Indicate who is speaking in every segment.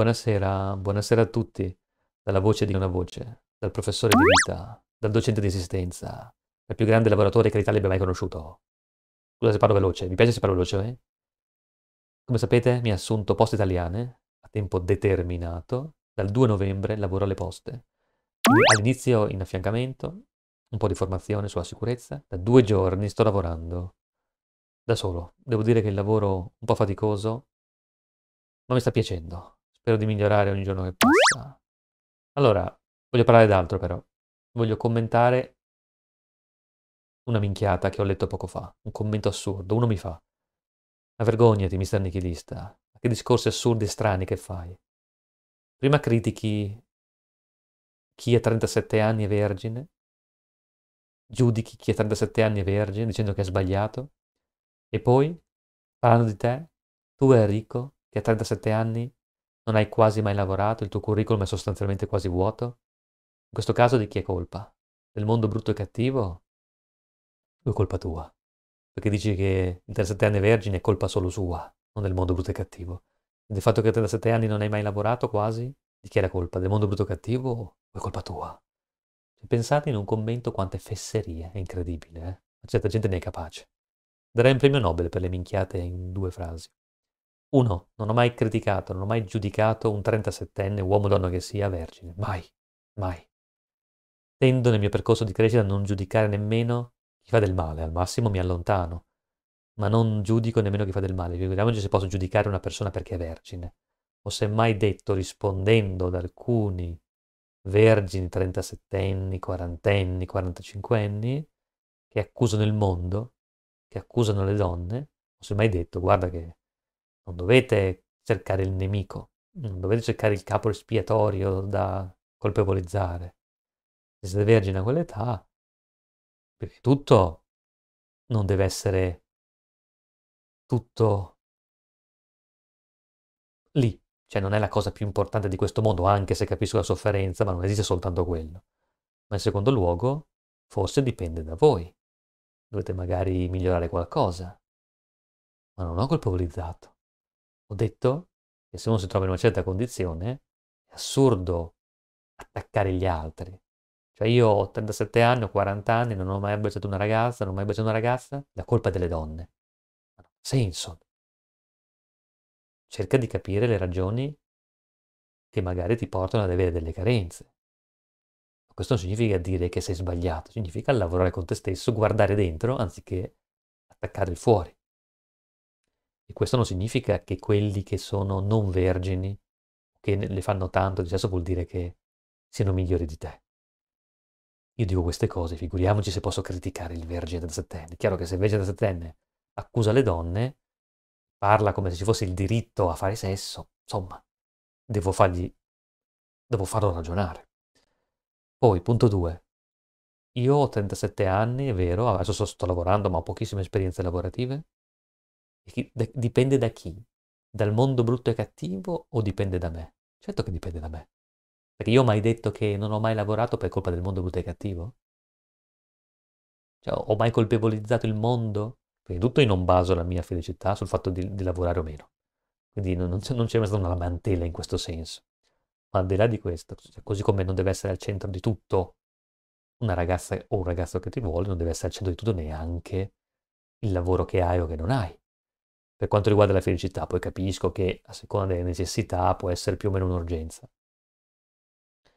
Speaker 1: Buonasera, buonasera a tutti, dalla voce di una voce, dal professore di vita, dal docente di esistenza, dal più grande lavoratore che l'Italia abbia mai conosciuto. Scusa se parlo veloce, mi piace se parlo veloce, eh? Come sapete mi ha assunto Poste Italiane, a tempo determinato, dal 2 novembre lavoro alle poste. All'inizio in affiancamento, un po' di formazione sulla sicurezza, da due giorni sto lavorando, da solo. Devo dire che il lavoro un po' faticoso, ma mi sta piacendo. Spero di migliorare ogni giorno che passa. Allora, voglio parlare d'altro però. Voglio commentare una minchiata che ho letto poco fa. Un commento assurdo. Uno mi fa. Ma vergognati, mister nichilista. Ma che discorsi assurdi e strani che fai. Prima critichi chi ha 37 anni è vergine, giudichi chi ha 37 anni è vergine dicendo che è sbagliato, e poi, parlando di te, tu Enrico, che a 37 anni non hai quasi mai lavorato, il tuo curriculum è sostanzialmente quasi vuoto? In questo caso di chi è colpa? Del mondo brutto e cattivo? O è colpa tua? Perché dici che il 37 anni vergine è colpa solo sua, non del mondo brutto e cattivo. Del fatto che a 37 anni non hai mai lavorato quasi? Di chi è la colpa? Del mondo brutto e cattivo o è colpa tua? Cioè, pensate in un commento quante fesserie, è incredibile, eh? Ma certa gente ne è capace. Darei un premio Nobel per le minchiate in due frasi. Uno, Non ho mai criticato, non ho mai giudicato un 37enne, uomo o donna che sia, vergine. Mai, mai. Tendo nel mio percorso di crescita a non giudicare nemmeno chi fa del male, al massimo mi allontano, ma non giudico nemmeno chi fa del male. Figuriamoci se posso giudicare una persona perché è vergine. Ho semmai detto, rispondendo ad alcuni vergini 37enni, 40enni, 45enni, che accusano il mondo, che accusano le donne, ho semmai detto, guarda che non dovete cercare il nemico, non dovete cercare il capo espiatorio da colpevolizzare. Se siete vergini a quell'età, perché tutto non deve essere tutto lì, cioè non è la cosa più importante di questo mondo, anche se capisco la sofferenza, ma non esiste soltanto quello. Ma in secondo luogo, forse dipende da voi. Dovete magari migliorare qualcosa. Ma non ho colpevolizzato. Ho detto che se uno si trova in una certa condizione è assurdo attaccare gli altri. Cioè io ho 37 anni, ho 40 anni, non ho mai abbracciato una ragazza, non ho mai abbracciato una ragazza, la colpa è delle donne. Ma non ha senso. Cerca di capire le ragioni che magari ti portano ad avere delle carenze. Questo non significa dire che sei sbagliato, significa lavorare con te stesso, guardare dentro anziché attaccare il fuori. E questo non significa che quelli che sono non vergini, che le fanno tanto di sesso, vuol dire che siano migliori di te. Io dico queste cose, figuriamoci se posso criticare il vergine da settenne. Chiaro che se il vergine da settenne accusa le donne, parla come se ci fosse il diritto a fare sesso, insomma, devo fargli, devo farlo ragionare. Poi, punto 2. Io ho 37 anni, è vero, adesso sto lavorando, ma ho pochissime esperienze lavorative. Dipende da chi? Dal mondo brutto e cattivo o dipende da me? Certo che dipende da me. Perché io ho mai detto che non ho mai lavorato per colpa del mondo brutto e cattivo? Cioè, ho mai colpevolizzato il mondo? Perché tutto io non baso la mia felicità sul fatto di, di lavorare o meno. Quindi non, c'è, non c'è mai stata una lamentela in questo senso. Ma al di là di questo, cioè, così come non deve essere al centro di tutto una ragazza o un ragazzo che ti vuole, non deve essere al centro di tutto neanche il lavoro che hai o che non hai. Per quanto riguarda la felicità, poi capisco che a seconda delle necessità può essere più o meno un'urgenza.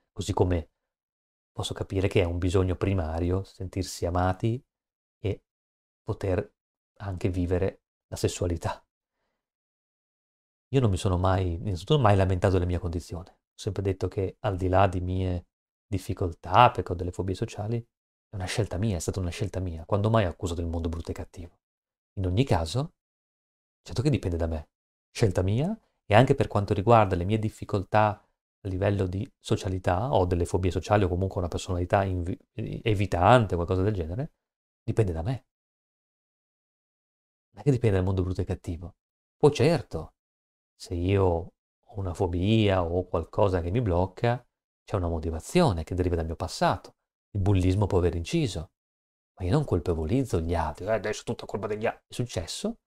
Speaker 1: Così come posso capire che è un bisogno primario sentirsi amati e poter anche vivere la sessualità. Io non mi sono mai, innanzitutto, mai lamentato della mia condizione. Ho sempre detto che al di là di mie difficoltà, perché ho delle fobie sociali, è una scelta mia, è stata una scelta mia. Quando mai ho accusato il mondo brutto e cattivo? In ogni caso, Certo che dipende da me, scelta mia e anche per quanto riguarda le mie difficoltà a livello di socialità, o delle fobie sociali o comunque una personalità invi- evitante qualcosa del genere, dipende da me. Non è che dipende dal mondo brutto e cattivo. Poi certo, se io ho una fobia o qualcosa che mi blocca, c'è una motivazione che deriva dal mio passato. Il bullismo può aver inciso. Ma io non colpevolizzo gli altri, eh, adesso è tutta colpa degli altri. È successo,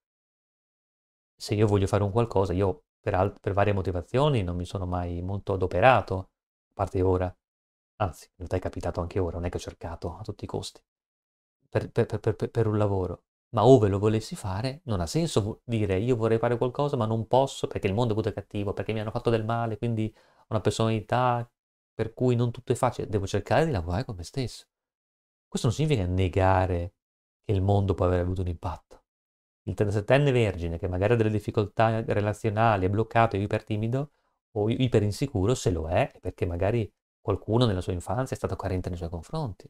Speaker 1: se io voglio fare un qualcosa, io per, alt- per varie motivazioni non mi sono mai molto adoperato, a parte ora, anzi, in realtà è capitato anche ora, non è che ho cercato a tutti i costi, per, per, per un lavoro. Ma ove lo volessi fare, non ha senso dire io vorrei fare qualcosa ma non posso perché il mondo è brutto cattivo, perché mi hanno fatto del male, quindi ho una personalità per cui non tutto è facile, devo cercare di lavorare con me stesso. Questo non significa negare che il mondo può aver avuto un impatto il 37enne vergine che magari ha delle difficoltà relazionali, è bloccato, è ipertimido o iperinsicuro, se lo è, è perché magari qualcuno nella sua infanzia è stato carente nei suoi confronti.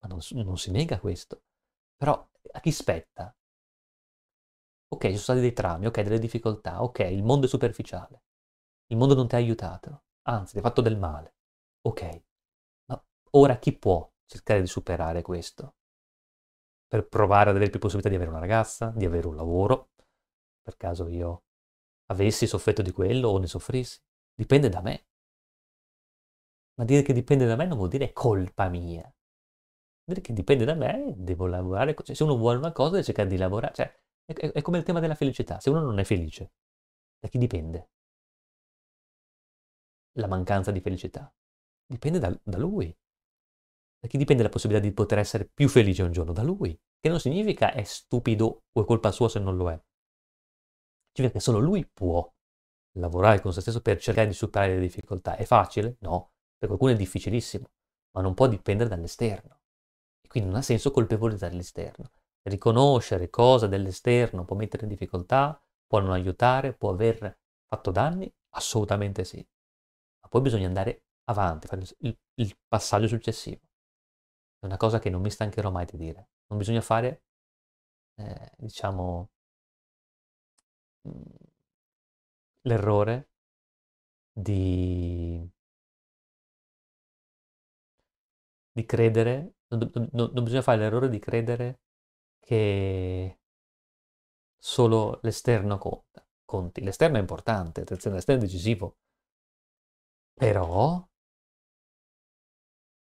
Speaker 1: Ma non, non si nega questo. Però a chi spetta? Ok, ci sono stati dei trami, ok, delle difficoltà, ok, il mondo è superficiale, il mondo non ti ha aiutato, anzi ti ha fatto del male. Ok, ma ora chi può cercare di superare questo? per provare ad avere più possibilità di avere una ragazza, di avere un lavoro, per caso io avessi soffretto di quello o ne soffrissi. Dipende da me. Ma dire che dipende da me non vuol dire colpa mia. Dire che dipende da me, devo lavorare. Cioè, se uno vuole una cosa, deve cercare di lavorare. Cioè, è, è come il tema della felicità. Se uno non è felice, da chi dipende? La mancanza di felicità. Dipende da, da lui. Da chi dipende la possibilità di poter essere più felice un giorno? Da lui, che non significa è stupido o è colpa sua se non lo è. Significa che solo lui può lavorare con se stesso per cercare di superare le difficoltà. È facile? No, per qualcuno è difficilissimo, ma non può dipendere dall'esterno. E quindi non ha senso colpevolizzare l'esterno. Riconoscere cosa dell'esterno può mettere in difficoltà, può non aiutare, può aver fatto danni? Assolutamente sì. Ma poi bisogna andare avanti, fare il, il passaggio successivo è una cosa che non mi stancherò mai di dire. Non bisogna fare, eh, diciamo, mm, l'errore di, di credere, non, non, non bisogna fare l'errore di credere che solo l'esterno conta. Conti. L'esterno è importante, attenzione, l'esterno è decisivo, però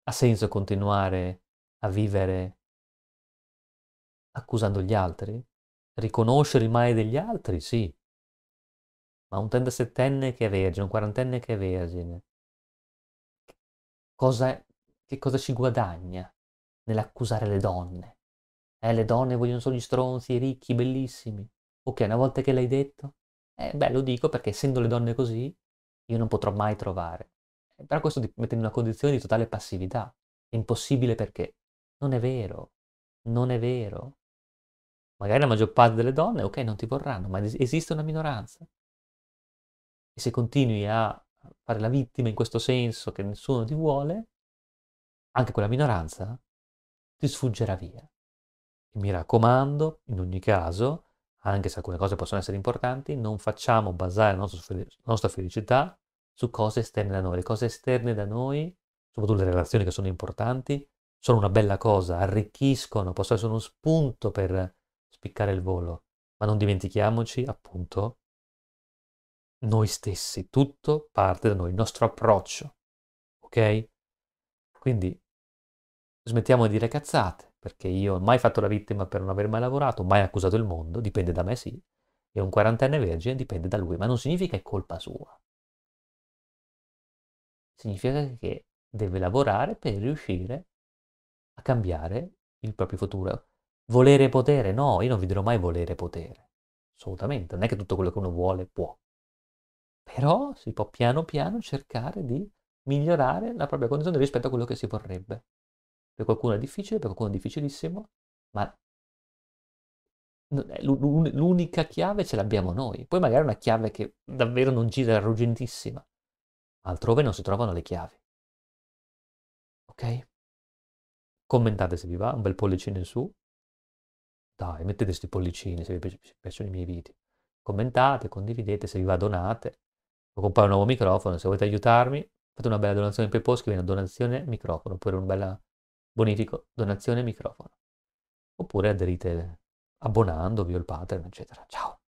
Speaker 1: ha senso continuare a vivere accusando gli altri? Riconoscere il male degli altri, sì. Ma un 37enne che è vergine, un quarantenne che è vergine, cosa, che cosa ci guadagna nell'accusare le donne? Eh, le donne vogliono solo gli stronzi, ricchi, bellissimi. Ok, una volta che l'hai detto, eh, beh, lo dico perché essendo le donne così, io non potrò mai trovare però questo ti mette in una condizione di totale passività. È impossibile perché non è vero, non è vero. Magari la maggior parte delle donne, ok, non ti vorranno, ma esiste una minoranza. E se continui a fare la vittima in questo senso che nessuno ti vuole, anche quella minoranza ti sfuggerà via. E mi raccomando, in ogni caso, anche se alcune cose possono essere importanti, non facciamo basare la nostra felicità su cose esterne da noi. Le cose esterne da noi, soprattutto le relazioni che sono importanti, sono una bella cosa, arricchiscono, possono essere uno spunto per spiccare il volo, ma non dimentichiamoci appunto noi stessi, tutto parte da noi, il nostro approccio, ok? Quindi smettiamo di dire cazzate, perché io ho mai fatto la vittima per non aver mai lavorato, mai accusato il mondo, dipende da me sì, e un quarantenne vergine dipende da lui, ma non significa che è colpa sua significa che deve lavorare per riuscire a cambiare il proprio futuro. Volere potere? No, io non vi dirò mai volere potere. Assolutamente, non è che tutto quello che uno vuole può. Però si può piano piano cercare di migliorare la propria condizione rispetto a quello che si vorrebbe. Per qualcuno è difficile, per qualcuno è difficilissimo, ma l'unica chiave ce l'abbiamo noi. Poi magari è una chiave che davvero non gira è arruggentissima, Altrove non si trovano le chiavi. Ok? Commentate se vi va, un bel pollicino in su. Dai, mettete questi pollicini se vi piacciono i miei video. Commentate, condividete, se vi va donate. Ho compare un nuovo microfono, se volete aiutarmi fate una bella donazione per post che viene donazione microfono, oppure un bel bonifico donazione microfono. Oppure aderite abbonandovi al il Patreon, eccetera. Ciao!